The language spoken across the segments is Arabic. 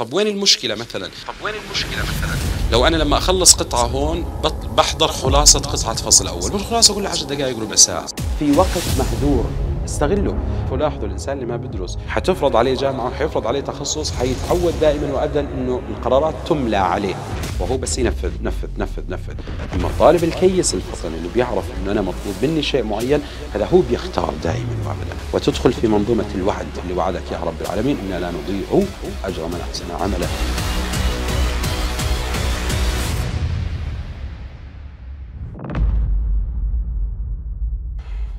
طب وين المشكله مثلا طب وين المشكله مثلا لو انا لما اخلص قطعه هون بحضر خلاصه قطعه فصل اول بالخلاصه كلها 10 دقائق ربع ساعه في وقت مهدور استغله ولاحظوا الانسان اللي ما بدرس حتفرض عليه جامعه حيفرض عليه تخصص حيتعود دائما وابدا انه القرارات تملى عليه وهو بس ينفذ نفذ نفذ نفذ اما الطالب الكيس الفطن اللي بيعرف انه انا مطلوب مني شيء معين هذا هو بيختار دائما وابدا وتدخل في منظومه الوعد اللي وعدك يا رب العالمين انا لا نضيع اجر من احسن عمله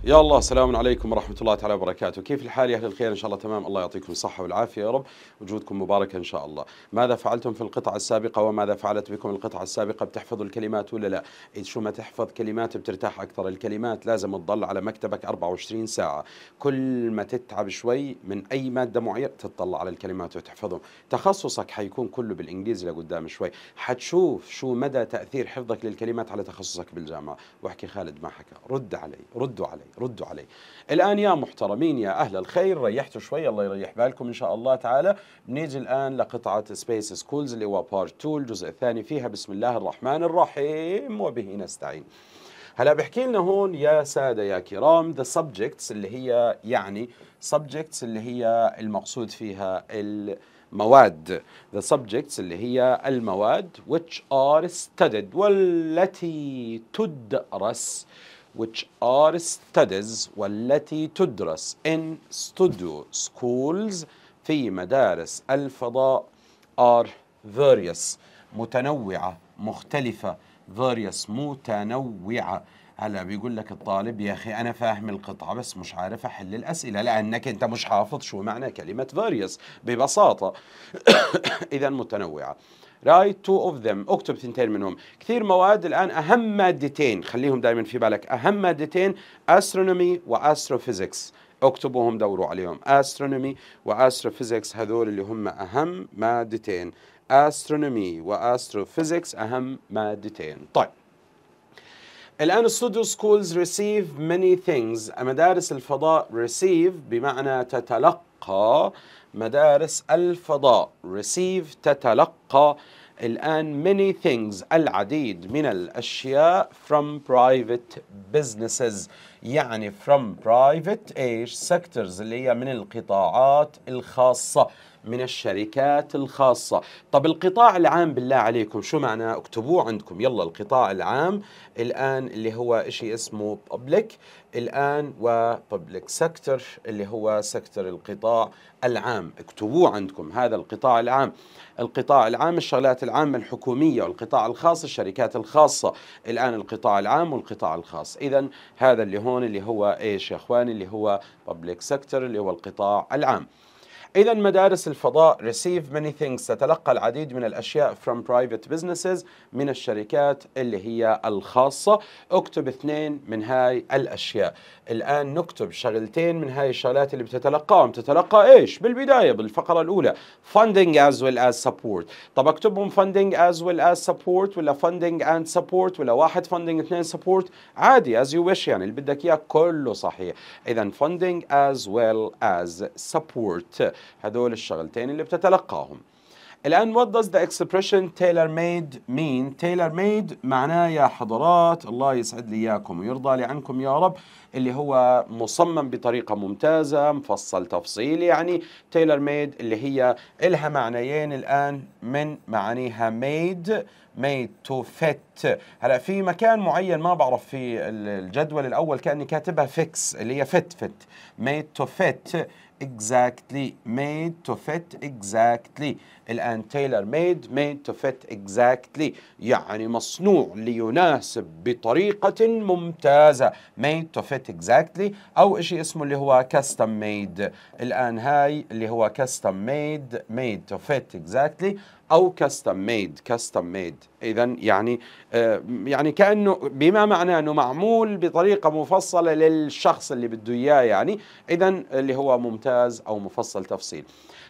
يا الله السلام عليكم ورحمة الله تعالى وبركاته كيف الحال يا أهل الخير إن شاء الله تمام الله يعطيكم الصحة والعافية يا رب وجودكم مبارك إن شاء الله ماذا فعلتم في القطعة السابقة وماذا فعلت بكم القطعة السابقة بتحفظوا الكلمات ولا لا إذ إيه، شو ما تحفظ كلمات بترتاح أكثر الكلمات لازم تضل على مكتبك 24 ساعة كل ما تتعب شوي من أي مادة معينة تطلع على الكلمات وتحفظهم تخصصك حيكون كله بالإنجليزي لقدام شوي حتشوف شو مدى تأثير حفظك للكلمات على تخصصك بالجامعة واحكي خالد ما حكى رد علي ردوا علي ردوا علي الآن يا محترمين يا أهل الخير ريحتوا شوي الله يريح بالكم إن شاء الله تعالى بنيجي الآن لقطعة سبيس سكولز اللي هو بارت 2 الجزء الثاني فيها بسم الله الرحمن الرحيم وبه نستعين هلا بحكي لنا هون يا سادة يا كرام the subjects اللي هي يعني subjects اللي هي المقصود فيها المواد the subjects اللي هي المواد which are studied والتي تدرس which are studies والتي تدرس in studio schools في مدارس الفضاء are various متنوعة مختلفة various متنوعة هلا بيقول لك الطالب يا اخي انا فاهم القطعه بس مش عارف احل الاسئله لانك انت مش حافظ شو معنى كلمه فاريوس ببساطه اذا متنوعه رايت تو اوف ذم اكتب ثنتين منهم كثير مواد الان اهم مادتين خليهم دائما في بالك اهم مادتين استرونومي واستروفيزكس اكتبوهم دوروا عليهم استرونومي واستروفيزكس هذول اللي هم اهم مادتين استرونومي واستروفيزكس اهم مادتين طيب الآن استوديو سكولز receive many things مدارس الفضاء receive بمعنى تتلقى مدارس الفضاء receive تتلقى الآن many things العديد من الأشياء from private businesses يعني from private ايش sectors اللي هي من القطاعات الخاصة من الشركات الخاصة طب القطاع العام بالله عليكم شو معناه اكتبوه عندكم يلا القطاع العام الآن اللي هو شيء اسمه public الآن public sector اللي هو سكتر القطاع العام اكتبوه عندكم هذا القطاع العام القطاع العام الشغلات العامة الحكومية والقطاع الخاص الشركات الخاصة الآن القطاع العام والقطاع الخاص إذا هذا اللي هون اللي هو إيش يا أخواني اللي هو public sector اللي هو القطاع العام إذا مدارس الفضاء receive many things تتلقى العديد من الأشياء from private businesses من الشركات اللي هي الخاصة اكتب اثنين من هاي الأشياء الآن نكتب شغلتين من هاي الشغلات اللي بتتلقاهم تتلقى إيش بالبداية بالفقرة الأولى funding as well as support طب اكتبهم funding as well as support ولا funding and support ولا واحد funding اثنين support عادي as you wish يعني اللي بدك إياه كله صحيح إذا funding as well as support هدول الشغلتين اللي بتتلقاهم الآن what does the expression tailor made mean tailor made معناه يا حضرات الله يسعد لي إياكم ويرضى لي عنكم يا رب اللي هو مصمم بطريقة ممتازة مفصل تفصيل يعني tailor made اللي هي إلها معنيين الآن من معانيها made made to fit هلا في مكان معين ما بعرف في الجدول الأول كأني كاتبها fix اللي هي fit fit made to fit exactly made to fit exactly الآن tailor made made to fit exactly يعني مصنوع ليناسب بطريقة ممتازة made to fit exactly أو شيء اسمه اللي هو custom made الآن هاي اللي هو custom made made to fit exactly او كاستم ميد كاستم ميد اذا يعني آه، يعني كانه بما معناه انه معمول بطريقه مفصله للشخص اللي بده اياه يعني اذا اللي هو ممتاز او مفصل تفصيل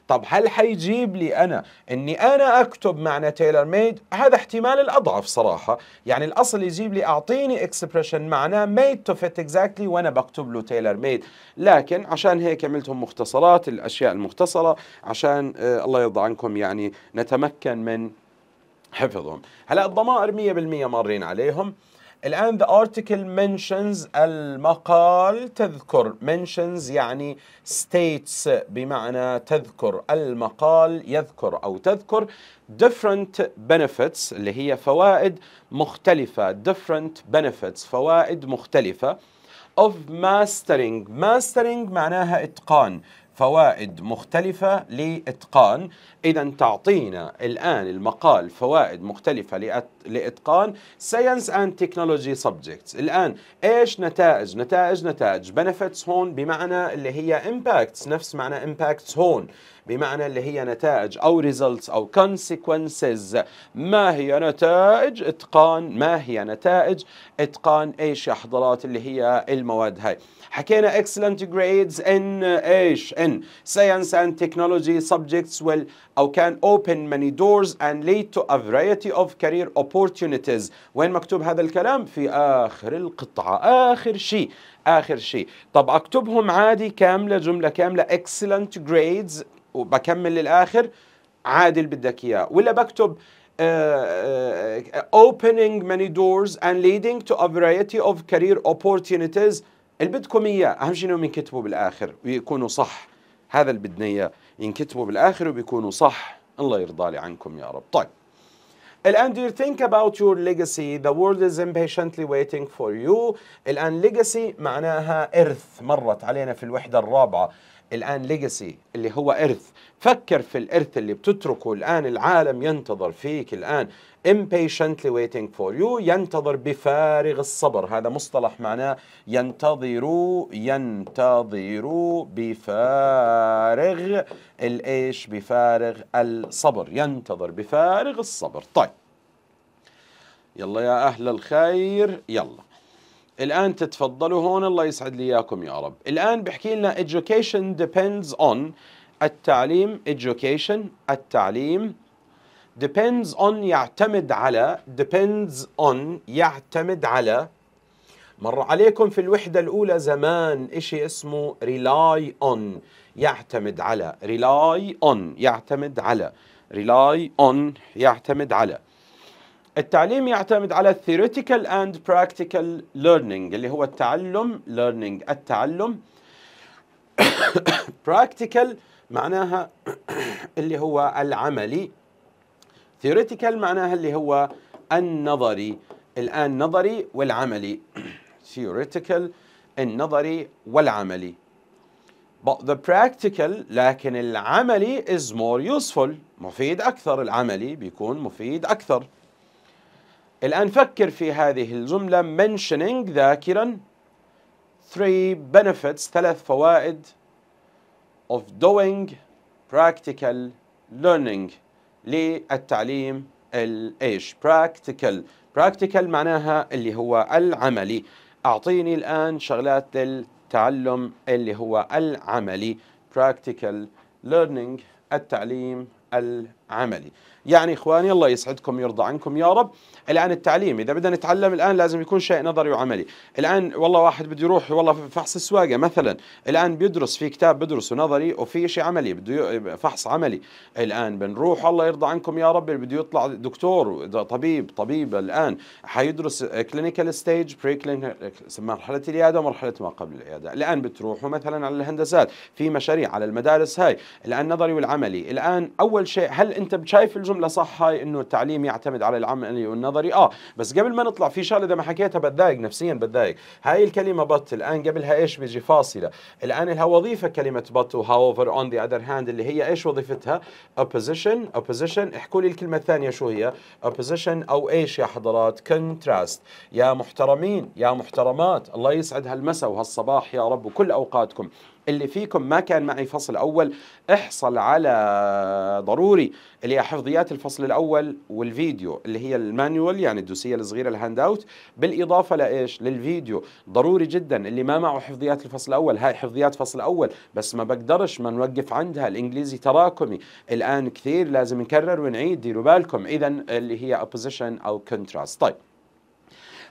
طب هل حيجيب لي أنا أني أنا أكتب معنى تايلر ميد هذا احتمال الأضعف صراحة يعني الأصل يجيب لي أعطيني اكسبريشن معناه ميد تو فيت اكزاكتلي وأنا بكتب له تايلر ميد لكن عشان هيك عملتهم مختصرات الأشياء المختصرة عشان آه الله يرضى عنكم يعني نتمكن من حفظهم هلا الضمائر 100% مارين عليهم الآن the article mentions المقال تذكر mentions يعني states بمعنى تذكر المقال يذكر أو تذكر different benefits اللي هي فوائد مختلفة different benefits فوائد مختلفة of mastering mastering معناها إتقان فوائد مختلفة لإتقان إذا تعطينا الآن المقال فوائد مختلفة لإتقان ساينس أند تكنولوجي سبجكتس الآن إيش نتائج نتائج نتائج بنفتس هون بمعنى اللي هي إمباكتس نفس معنى إمباكتس هون بمعنى اللي هي نتائج أو ريزلتس أو consequences ما هي نتائج إتقان ما هي نتائج إتقان إيش يا حضرات اللي هي المواد هاي حكينا excellent grades in إيش in science and technology subjects well أو can open many doors and lead to a variety of career opportunities وين مكتوب هذا الكلام في آخر القطعة آخر شيء آخر شيء طب أكتبهم عادي كاملة جملة كاملة excellent grades وبكمل للآخر عادي اللي بدك إياه ولا بكتب Uh, opening many doors and leading to a variety of career opportunities اللي بدكم اياه اهم شيء انهم ينكتبوا بالاخر ويكونوا صح هذا اللي بدنا اياه ينكتبوا بالاخر وبيكونوا صح الله يرضى لي عنكم يا رب طيب الآن do you think about your legacy the world is impatiently waiting for you الآن legacy معناها إرث مرت علينا في الوحدة الرابعة الآن ليجاسي اللي هو إرث فكر في الإرث اللي بتتركه الآن العالم ينتظر فيك الآن impatiently waiting for you ينتظر بفارغ الصبر هذا مصطلح معناه ينتظر ينتظر بفارغ الايش بفارغ الصبر ينتظر بفارغ الصبر طيب يلا يا أهل الخير يلا الآن تتفضلوا هون الله يسعد لي إياكم يا رب الآن بحكي لنا education depends on التعليم education التعليم depends on يعتمد على depends on يعتمد على مر عليكم في الوحدة الأولى زمان إشي اسمه rely on يعتمد على rely on يعتمد على rely on يعتمد على التعليم يعتمد على theoretical and practical learning اللي هو التعلم learning التعلم practical معناها اللي هو العملي theoretical معناها اللي هو النظري الآن نظري والعملي theoretical النظري والعملي but the practical لكن العملي is more useful مفيد أكثر العملي بيكون مفيد أكثر الآن فكر في هذه الجملة mentioning ذاكرا three benefits ثلاث فوائد of doing practical learning للتعليم الايش practical practical معناها اللي هو العملي أعطيني الآن شغلات التعلم اللي هو العملي practical learning التعليم العملي يعني إخواني الله يسعدكم يرضى عنكم يا رب الآن التعليم إذا بدنا نتعلم الآن لازم يكون شيء نظري وعملي الآن والله واحد بده يروح والله فحص السواقة مثلا الآن بيدرس في كتاب بدرسه نظري وفي شيء عملي بده فحص عملي الآن بنروح الله يرضى عنكم يا رب بده يطلع دكتور طبيب طبيب الآن حيدرس كلينيكال ستيج بري مرحلة العيادة ومرحلة ما قبل العيادة الآن بتروحوا مثلا على الهندسات في مشاريع على المدارس هاي الآن نظري والعملي الآن أول شيء هل أنت شايف جمله صح هاي انه التعليم يعتمد على العملي والنظري اه بس قبل ما نطلع في شغله اذا ما حكيتها بتضايق نفسيا بتضايق هاي الكلمه بط الان قبلها ايش بيجي فاصله الان لها وظيفه كلمه بط وهاوفر اون ذا اذر هاند اللي هي ايش وظيفتها اوبوزيشن اوبوزيشن احكوا لي الكلمه الثانيه شو هي اوبوزيشن او ايش يا حضرات كونتراست يا محترمين يا محترمات الله يسعد هالمساء وهالصباح يا رب وكل اوقاتكم اللي فيكم ما كان معي فصل أول احصل على ضروري اللي هي حفظيات الفصل الأول والفيديو اللي هي المانيوال يعني الدوسية الصغيرة الهاند أوت بالإضافة لإيش للفيديو ضروري جدا اللي ما معه حفظيات الفصل الأول هاي حفظيات فصل أول بس ما بقدرش ما نوقف عندها الإنجليزي تراكمي الآن كثير لازم نكرر ونعيد ديروا بالكم إذا اللي هي opposition أو contrast طيب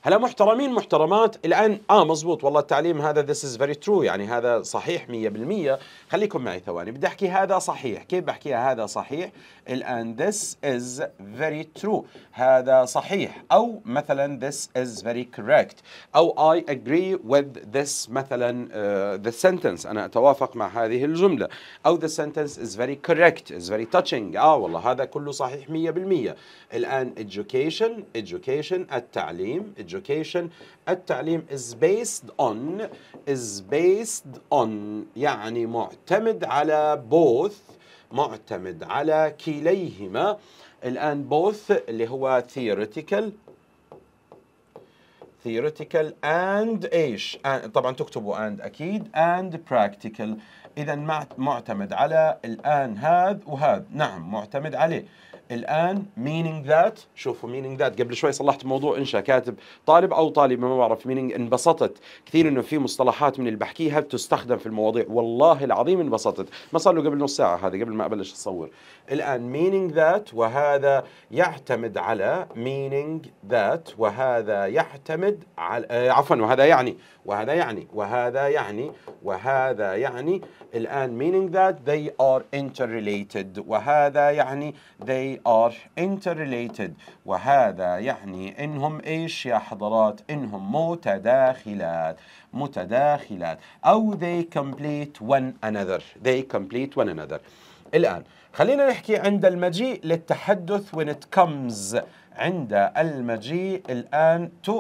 هلا محترمين محترمات الان اه مزبوط والله التعليم هذا ذس از فيري ترو يعني هذا صحيح 100% خليكم معي ثواني بدي احكي هذا صحيح كيف بحكيها هذا صحيح الان ذس از فيري ترو هذا صحيح او مثلا ذس از فيري كوريكت او اي اجري وذ ذس مثلا uh, آه، سنتنس انا اتوافق مع هذه الجمله او ذا سنتنس از فيري كوريكت از فيري touching اه والله هذا كله صحيح 100% الان education education التعليم education التعليم is based on is based on يعني معتمد على both معتمد على كليهما الآن both اللي هو theoretical theoretical and ايش آه، طبعا تكتبوا and اكيد and practical اذا معتمد على الان هذا وهذا نعم معتمد عليه الان مينينج ذات شوفوا مينينج ذات قبل شوي صلحت موضوع انشا كاتب طالب او طالبه ما بعرف مينينج انبسطت كثير انه في مصطلحات من اللي بحكيها بتستخدم في المواضيع والله العظيم انبسطت ما صار له قبل نص ساعه هذا قبل ما ابلش اصور الان مينينج ذات وهذا يعتمد على مينينج ذات وهذا يعتمد على آه عفوا وهذا يعني وهذا يعني وهذا يعني وهذا يعني الان meaning that they are interrelated وهذا يعني they are interrelated وهذا يعني انهم ايش يا حضرات انهم متداخلات متداخلات او they complete one another they complete one another الان خلينا نحكي عند المجيء للتحدث when it comes عند المجيء الان to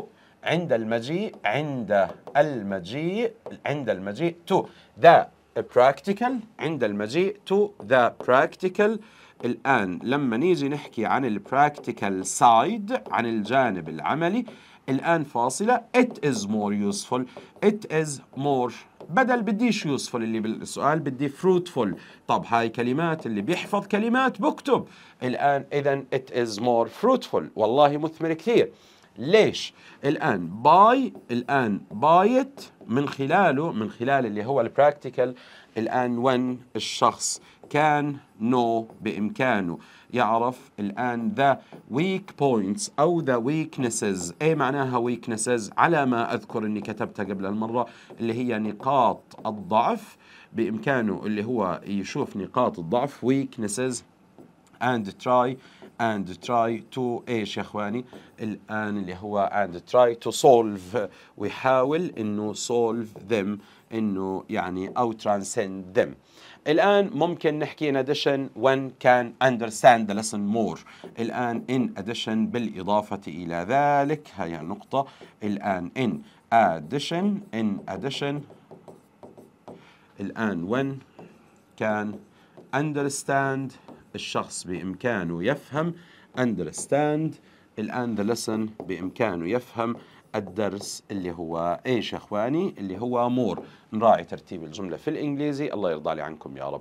عند المجيء عند المجيء عند المجيء to the practical عند المجيء to the practical الآن لما نيجي نحكي عن البراكتيكال سايد عن الجانب العملي الآن فاصلة it is more useful it is more بدل بديش useful اللي بالسؤال بدي fruitful طب هاي كلمات اللي بيحفظ كلمات بكتب الآن إذا it is more fruitful والله مثمر كثير ليش؟ الآن باي الآن it من خلاله من خلال اللي هو البراكتيكال الآن when الشخص كان نو بإمكانه يعرف الآن the weak points أو the weaknesses أي معناها weaknesses على ما أذكر أني كتبتها قبل المرة اللي هي نقاط الضعف بإمكانه اللي هو يشوف نقاط الضعف weaknesses and try and try to ايش يا اخواني الان اللي هو and try to solve ويحاول انه solve them انه يعني او transcend them الان ممكن نحكي in addition one can understand the lesson more الان in addition بالاضافه الى ذلك هي النقطه الان in addition in addition الان when can understand الشخص بامكانه يفهم understand الان the lesson بامكانه يفهم الدرس اللي هو ايش يا اخواني اللي هو مور نراعي ترتيب الجمله في الانجليزي الله يرضى لي عنكم يا رب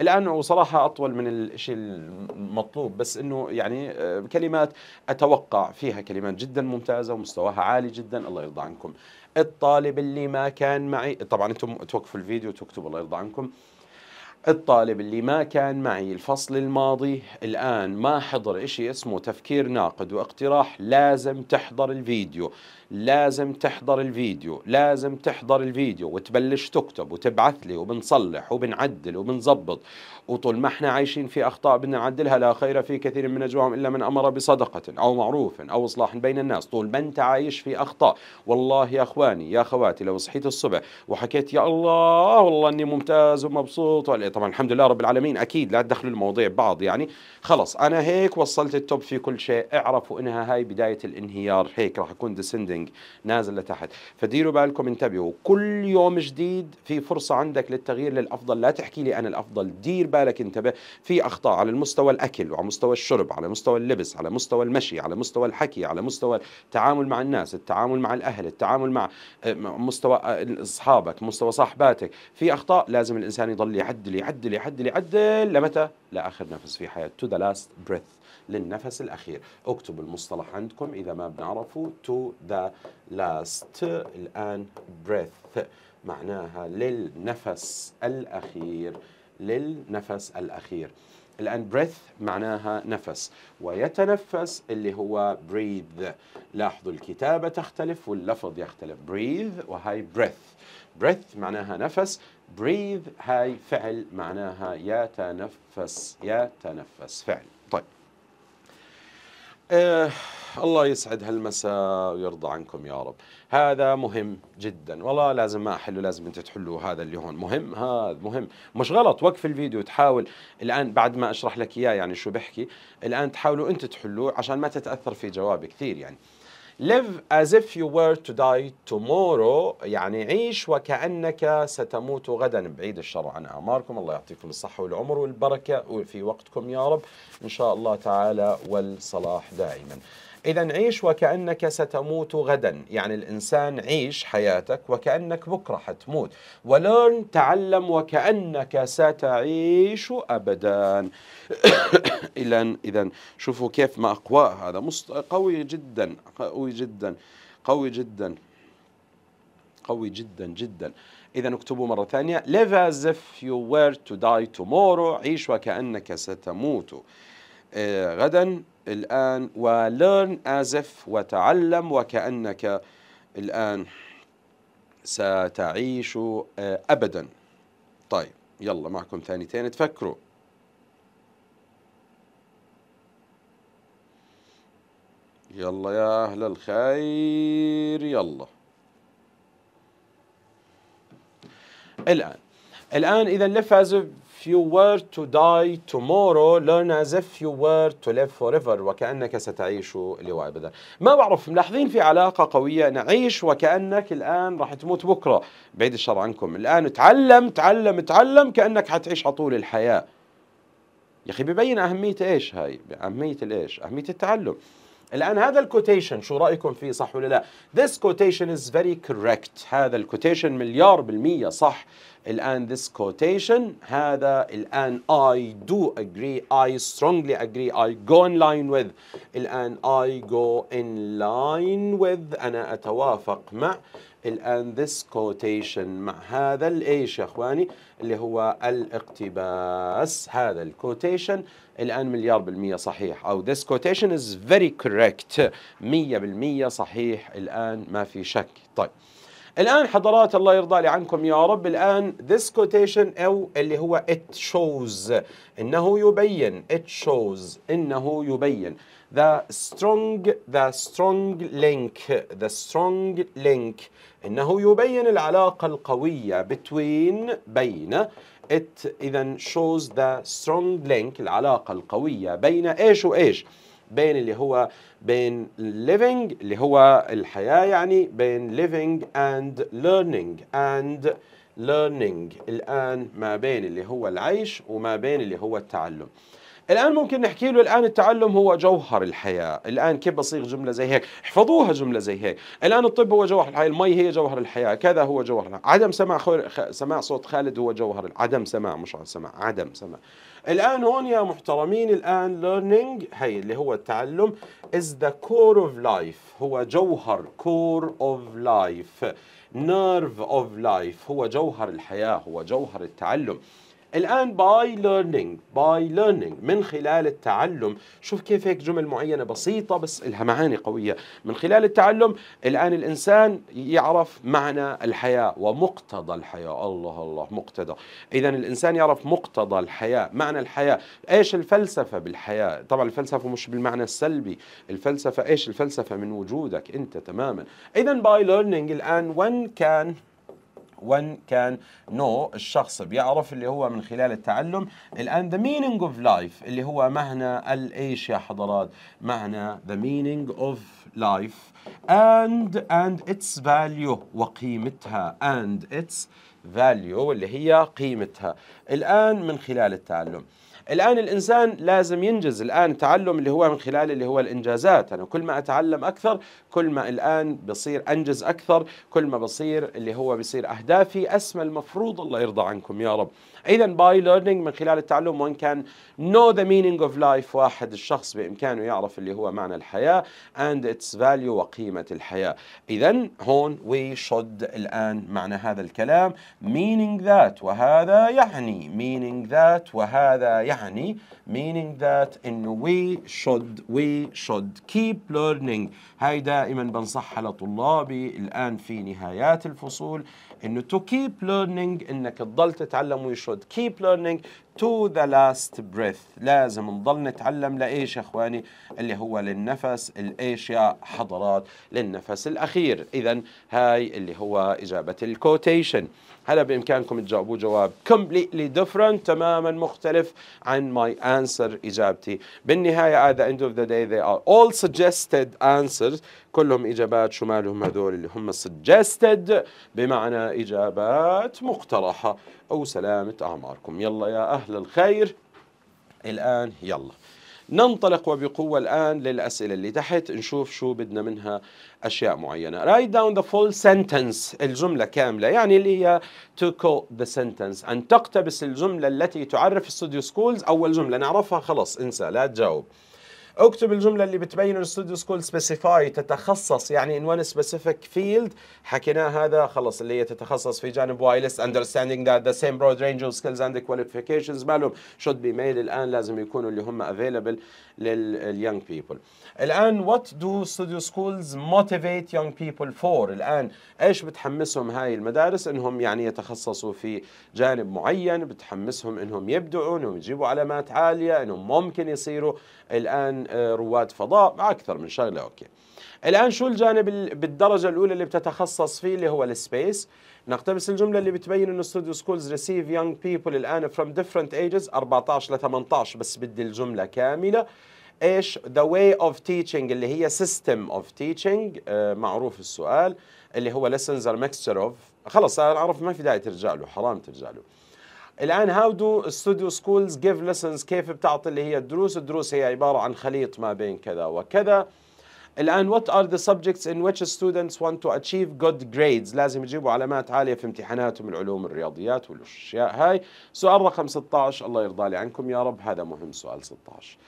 الان وصراحه اطول من الشيء المطلوب بس انه يعني آه، كلمات اتوقع فيها كلمات جدا ممتازه ومستواها عالي جدا الله يرضى عنكم الطالب اللي ما كان معي طبعا انتم توقفوا الفيديو وتكتبوا الله يرضى عنكم الطالب اللي ما كان معي الفصل الماضي الآن ما حضر إشي اسمه تفكير ناقد واقتراح لازم تحضر الفيديو لازم تحضر الفيديو لازم تحضر الفيديو وتبلش تكتب وتبعث لي وبنصلح وبنعدل وبنظبط وطول ما احنا عايشين في اخطاء بدنا نعدلها لا خير في كثير من نجواهم الا من امر بصدقه او معروف او اصلاح بين الناس طول ما انت عايش في اخطاء والله يا اخواني يا اخواتي لو صحيت الصبح وحكيت يا الله والله اني ممتاز ومبسوط طبعا الحمد لله رب العالمين اكيد لا تدخلوا المواضيع ببعض يعني خلص انا هيك وصلت التوب في كل شيء اعرفوا انها هاي بدايه الانهيار هيك راح اكون ديسندنج سيلينج نازل لتحت فديروا بالكم انتبهوا كل يوم جديد في فرصه عندك للتغيير للافضل لا تحكي لي انا الافضل دير بالك انتبه في اخطاء على المستوى الاكل وعلى مستوى الشرب على مستوى اللبس على مستوى المشي على مستوى الحكي على مستوى التعامل مع الناس التعامل مع الاهل التعامل مع آه، مستوى آه، اصحابك مستوى صاحباتك في اخطاء لازم الانسان يضل يعدل يعدل يعدل يعدل لمتى لاخر نفس في حياته تو ذا لاست بريث للنفس الاخير اكتب المصطلح عندكم اذا ما بنعرفه تو ذا last الآن breath معناها للنفس الأخير للنفس الأخير الآن breath معناها نفس ويتنفس اللي هو breathe لاحظوا الكتابة تختلف واللفظ يختلف breathe وهي breath breath معناها نفس breathe هاي فعل معناها يتنفس يتنفس فعل آه الله يسعد هالمساء ويرضى عنكم يا رب هذا مهم جدا والله لازم ما احله لازم انت تحله هذا اللي هون مهم هذا مهم مش غلط وقف الفيديو تحاول الان بعد ما اشرح لك اياه يعني شو بحكي الان تحاولوا انت تحلوه عشان ما تتاثر في جوابي كثير يعني live as if you were to die tomorrow يعني عيش وكأنك ستموت غدا بعيد الشر عن أعماركم الله يعطيكم الصحة والعمر والبركة في وقتكم يا رب إن شاء الله تعالى والصلاح دائما إذا عيش وكأنك ستموت غدا يعني الإنسان عيش حياتك وكأنك بكرة حتموت ولون تعلم وكأنك ستعيش أبدا إذا إذا شوفوا كيف ما أقوى هذا قوي جدا قوي جدا قوي جدا قوي جدا جدا إذا اكتبوا مرة ثانية live as if you were to die tomorrow عيش وكأنك ستموت آه، غدا الآن as آزف وتعلم وكأنك الآن ستعيش آه، أبدا طيب يلا معكم ثانيتين تفكروا يلا يا أهل الخير يلا الآن الآن إذا لف if you were to die tomorrow learn as if you were to live forever وكأنك ستعيش أبدا ما بعرف ملاحظين في علاقة قوية نعيش وكأنك الآن راح تموت بكرة بعيد الشر عنكم الآن تعلم تعلم تعلم كأنك حتعيش على طول الحياة يا أخي ببين أهمية إيش هاي أهمية الإيش أهمية التعلم الآن هذا الكوتيشن شو رأيكم فيه صح ولا لا This quotation is very correct هذا الكوتيشن مليار بالمية صح الآن this quotation هذا الآن I do agree I strongly agree I go in line with الآن I go in line with أنا أتوافق مع الآن this quotation مع هذا الإيش يا إخواني اللي هو الاقتباس هذا الكوتيشن الآن مليار بالمية صحيح أو this quotation is very correct مية بالمية صحيح الآن ما في شك طيب الآن حضرات الله يرضى لي عنكم يا رب الآن this quotation أو اللي هو it shows إنه يبين it shows إنه يبين the strong the strong link the strong link إنه يبين العلاقة القوية between بين it إذا shows the strong link العلاقة القوية بين إيش وإيش بين اللي هو بين living اللي هو الحياة يعني بين living and learning and learning الآن ما بين اللي هو العيش وما بين اللي هو التعلم الآن ممكن نحكي له الآن التعلم هو جوهر الحياة الآن كيف بصيغ جملة زي هيك احفظوها جملة زي هيك الآن الطب هو جوهر الحياة المي هي جوهر الحياة كذا هو جوهر الحياة. عدم سماع خو... خ... سماع صوت خالد هو جوهر عدم سماع مش عدم سماع عدم سماع الآن هون يا محترمين الآن learning هي اللي هو التعلم is the core of life هو جوهر كور of life نيرف اوف لايف هو جوهر الحياة هو جوهر التعلم الآن باي ليرنينج باي ليرنينج من خلال التعلم شوف كيف هيك جمل معينة بسيطة بس لها معاني قوية من خلال التعلم الآن الإنسان يعرف معنى الحياة ومقتضى الحياة الله الله مقتضى إذا الإنسان يعرف مقتضى الحياة معنى الحياة إيش الفلسفة بالحياة طبعا الفلسفة مش بالمعنى السلبي الفلسفة إيش الفلسفة من وجودك أنت تماما إذا باي ليرنينج الآن وين كان 1 كان نو الشخص بيعرف اللي هو من خلال التعلم الان ذا meaning اوف لايف اللي هو معنى الايش يا حضرات معنى ذا meaning اوف لايف and and its value وقيمتها and its value اللي هي قيمتها الان من خلال التعلم الآن الإنسان لازم ينجز الآن التعلم اللي هو من خلال اللي هو الإنجازات أنا كل ما أتعلم أكثر كل ما الآن بصير أنجز أكثر كل ما بصير اللي هو بصير أهدافي أسمى المفروض الله يرضى عنكم يا رب إذا باي ليرنينج من خلال التعلم وإن كان نو ذا مينينج اوف لايف واحد الشخص بإمكانه يعرف اللي هو معنى الحياة اند اتس فاليو وقيمة الحياة إذا هون وي شود الآن معنى هذا الكلام مينينج ذات وهذا يعني مينينج ذات وهذا يعني يعني meaning that انه we should we should keep learning هاي دائما بنصحها لطلابي الان في نهايات الفصول انه to keep learning انك تضل تتعلم we should keep learning to the last breath لازم نضل نتعلم لإيش يا إخواني اللي هو للنفس الإيش يا حضرات للنفس الأخير إذا هاي اللي هو إجابة الكوتيشن هلا بإمكانكم تجاوبوا جواب completely different تماما مختلف عن my answer إجابتي بالنهاية at the end of the day they are all suggested answers كلهم إجابات شمالهم هذول اللي هم suggested بمعنى إجابات مقترحة أو سلامة أعماركم يلا يا أهل الخير الآن يلا ننطلق وبقوة الآن للأسئلة اللي تحت نشوف شو بدنا منها أشياء معينة write down the full sentence الجملة كاملة يعني اللي هي to call the sentence أن تقتبس الجملة التي تعرف studio سكولز أول جملة نعرفها خلص انسى لا تجاوب اكتب الجمله اللي بتبين الاستوديو سكول سبيسيفاي تتخصص يعني ان وان سبيسيفيك فيلد حكيناه هذا خلص اللي هي تتخصص في جانب وايلس اندرستاندينج ذات ذا سيم برود رينج اوف سكيلز اند كواليفيكيشنز مالهم شود بي ميل الان لازم يكونوا اللي هم افيلبل لليونج بيبل الان وات دو ستوديو سكولز موتيفيت يونج بيبل فور الان ايش بتحمسهم هاي المدارس انهم يعني يتخصصوا في جانب معين بتحمسهم انهم يبدعوا انهم يجيبوا علامات عاليه انهم ممكن يصيروا الان آه، رواد فضاء مع أكثر من شغلة أوكي الآن شو الجانب بالدرجة الأولى اللي بتتخصص فيه اللي هو السبيس نقتبس الجملة اللي بتبين انه ستوديو سكولز ريسيف يونج بيبل الآن فروم ديفرنت ايجز 14 ل 18 بس بدي الجملة كاملة ايش ذا واي اوف تيتشنج اللي هي سيستم اوف تيتشنج معروف السؤال اللي هو ليسنز ار ميكستشر اوف خلص انا اعرف ما في داعي ترجع له حرام ترجع له الان هاو دو ستوديو سكولز جيف ليسنز كيف بتعطي اللي هي الدروس الدروس هي عباره عن خليط ما بين كذا وكذا الان وات ار ذا سبجكتس ان ويتش ستودنتس وانت تو اتشيف جود جريدز لازم يجيبوا علامات عاليه في امتحاناتهم العلوم الرياضيات والاشياء هاي سؤال رقم 16 الله يرضى لي عنكم يا رب هذا مهم سؤال 16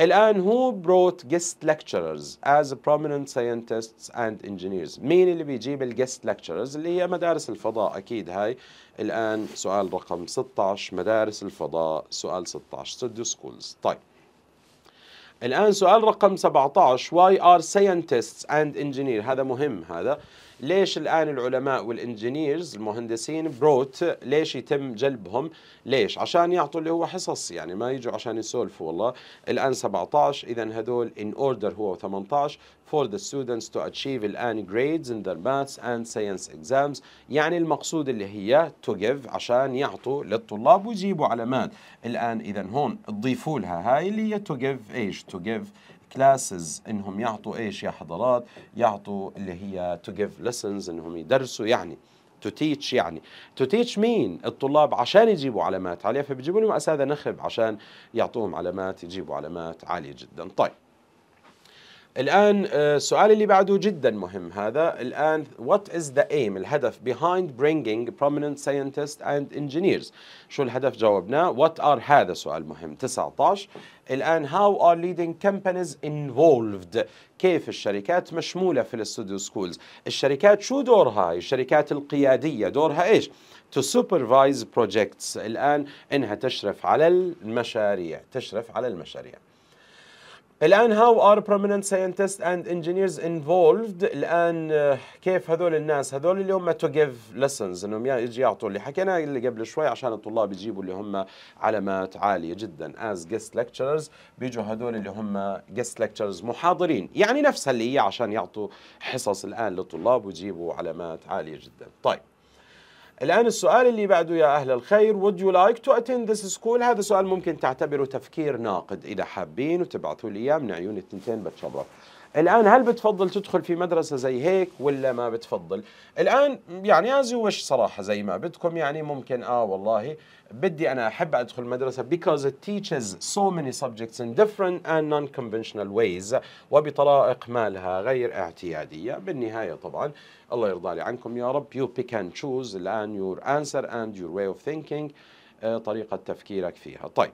الآن who brought guest lecturers as prominent scientists and engineers مين اللي بيجيب الجيست lecturers اللي هي مدارس الفضاء أكيد هاي الآن سؤال رقم 16 مدارس الفضاء سؤال 16 ستوديو سكولز طيب الآن سؤال رقم 17 why are scientists and engineers هذا مهم هذا ليش الآن العلماء والإنجينيرز المهندسين بروت ليش يتم جلبهم ليش عشان يعطوا اللي هو حصص يعني ما يجوا عشان يسولفوا والله الآن 17 إذا هذول ان اوردر هو 18 for the students to achieve الآن grades in their maths and science exams يعني المقصود اللي هي to give عشان يعطوا للطلاب ويجيبوا علامات الآن إذا هون تضيفوا لها هاي اللي هي to give ايش to give كلاسز انهم يعطوا ايش يا حضرات يعطوا اللي هي تو جيف ليسنز انهم يدرسوا يعني تو تيتش يعني تو تيتش مين الطلاب عشان يجيبوا علامات عاليه فبيجيبوا لهم اساتذه نخب عشان يعطوهم علامات يجيبوا علامات عاليه جدا طيب الآن آه، السؤال اللي بعده جدا مهم هذا الآن what is the aim الهدف behind bringing prominent scientists and engineers شو الهدف جاوبناه what are هذا سؤال مهم 19 الآن how are leading companies involved كيف الشركات مشمولة في الاستوديو سكولز الشركات شو دورها الشركات القيادية دورها إيش to supervise projects الآن إنها تشرف على المشاريع تشرف على المشاريع الان هاو ار prominent scientists and engineers involved الان آه، كيف هذول الناس هذول اللي هم تو جيف lessons انهم يجي يعطوا اللي حكينا اللي قبل شوي عشان الطلاب يجيبوا اللي هم علامات عاليه جدا as guest lecturers بيجوا هذول اللي هم guest lecturers محاضرين يعني نفس اللي هي عشان يعطوا حصص الان للطلاب ويجيبوا علامات عاليه جدا طيب الآن السؤال اللي بعده يا أهل الخير Would you like to attend this school هذا سؤال ممكن تعتبره تفكير ناقد إذا حابين وتبعثوا لي إياه من عيوني التنتين بتشرف الآن هل بتفضل تدخل في مدرسة زي هيك ولا ما بتفضل الآن يعني أزوج صراحة زي ما بدكم يعني ممكن آه والله بدي أنا أحب أدخل مدرسة because it teaches so many subjects in different and non-conventional ways وبطرائق مالها غير اعتيادية بالنهاية طبعا الله يرضى لي عنكم يا رب you pick and choose الآن your answer and your way of thinking آه طريقة تفكيرك فيها طيب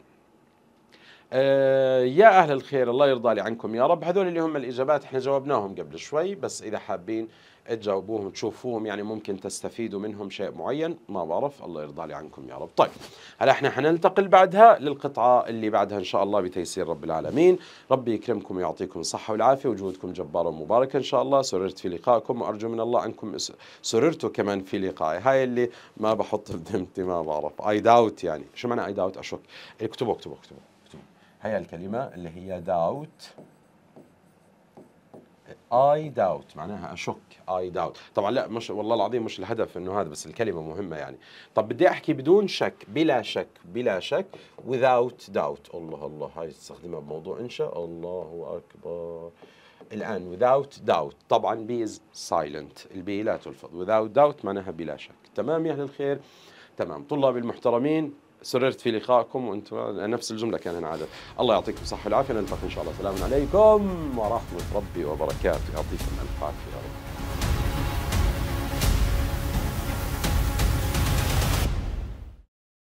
آه، يا أهل الخير الله يرضى لي عنكم يا رب هذول اللي هم الإجابات احنا جاوبناهم قبل شوي بس إذا حابين تجاوبوهم تشوفوهم يعني ممكن تستفيدوا منهم شيء معين ما بعرف الله يرضى لي عنكم يا رب طيب هلا احنا حننتقل بعدها للقطعة اللي بعدها إن شاء الله بتيسير رب العالمين ربي يكرمكم ويعطيكم الصحة والعافية وجودكم جبارة ومباركة إن شاء الله سررت في لقائكم وأرجو من الله أنكم سررتوا كمان في لقائي هاي اللي ما بحط بذمتي ما بعرف اي داوت يعني شو معنى اي داوت اشك إيه، اكتبوا اكتبوا اكتبوا هي الكلمة اللي هي داوت اي doubt معناها اشك اي doubt طبعا لا مش والله العظيم مش الهدف انه هذا بس الكلمه مهمه يعني طب بدي احكي بدون شك بلا شك بلا شك without doubt الله الله هاي تستخدمها بموضوع ان شاء الله اكبر الان without doubt طبعا بيز سايلنت البي لا تلفظ without doubt معناها بلا شك تمام يا اهل الخير تمام طلاب المحترمين سررت في لقائكم وانتم نفس الجمله كان عادة الله يعطيكم الصحه والعافيه نلتقي ان شاء الله سلام عليكم ورحمه ربي وبركاته يعطيكم الف عافيه يا رب